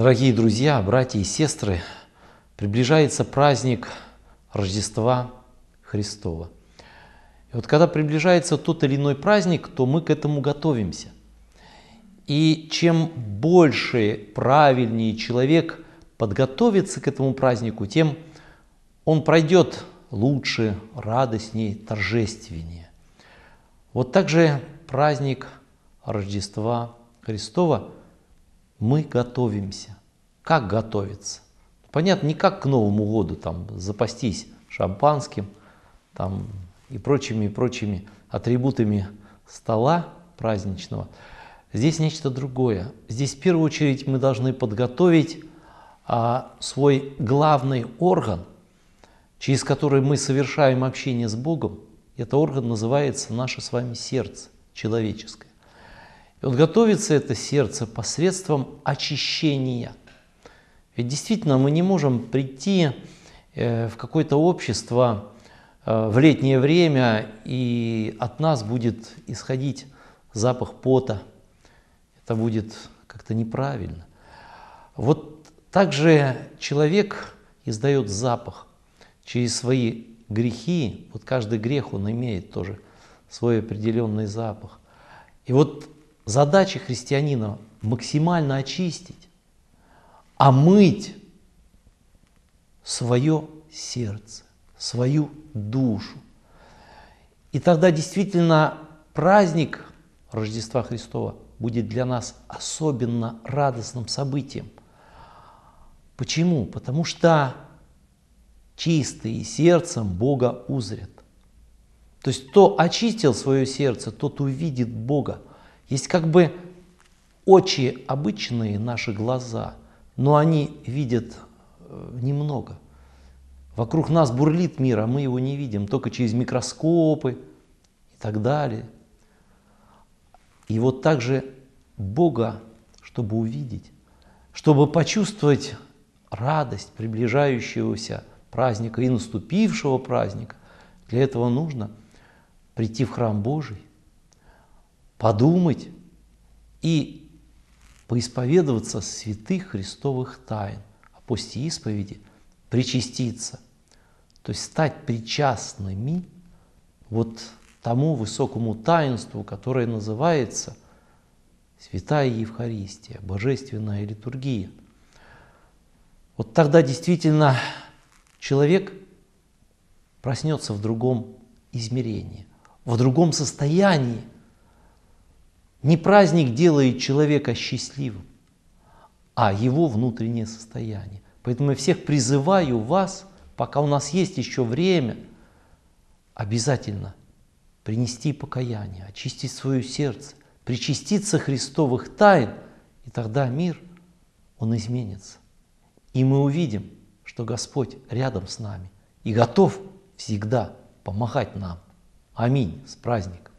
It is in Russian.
Дорогие друзья, братья и сестры, приближается праздник Рождества Христова. И вот когда приближается тот или иной праздник, то мы к этому готовимся. И чем больше, правильнее человек подготовится к этому празднику, тем он пройдет лучше, радостнее, торжественнее. Вот также праздник Рождества Христова – мы готовимся. Как готовиться? Понятно, не как к Новому году, там, запастись шампанским там, и прочими, и прочими атрибутами стола праздничного. Здесь нечто другое. Здесь в первую очередь мы должны подготовить а, свой главный орган, через который мы совершаем общение с Богом. Этот орган называется наше с вами сердце человеческое. И вот готовится это сердце посредством очищения. Ведь действительно мы не можем прийти э, в какое-то общество э, в летнее время, и от нас будет исходить запах пота. Это будет как-то неправильно. Вот также человек издает запах через свои грехи. Вот каждый грех он имеет тоже свой определенный запах. И вот Задача христианина максимально очистить, омыть свое сердце, свою душу. И тогда действительно праздник Рождества Христова будет для нас особенно радостным событием. Почему? Потому что чистые сердцем Бога узрят. То есть кто очистил свое сердце, тот увидит Бога – есть как бы очи обычные, наши глаза, но они видят э, немного. Вокруг нас бурлит мир, а мы его не видим, только через микроскопы и так далее. И вот также Бога, чтобы увидеть, чтобы почувствовать радость приближающегося праздника и наступившего праздника, для этого нужно прийти в храм Божий, подумать и поисповедоваться святых христовых тайн, а после исповеди причаститься, то есть стать причастными вот тому высокому таинству, которое называется Святая Евхаристия, Божественная литургия. Вот тогда действительно человек проснется в другом измерении, в другом состоянии – не праздник делает человека счастливым, а его внутреннее состояние. Поэтому я всех призываю вас, пока у нас есть еще время, обязательно принести покаяние, очистить свое сердце, причаститься Христовых тайн, и тогда мир, он изменится. И мы увидим, что Господь рядом с нами и готов всегда помогать нам. Аминь. С праздником.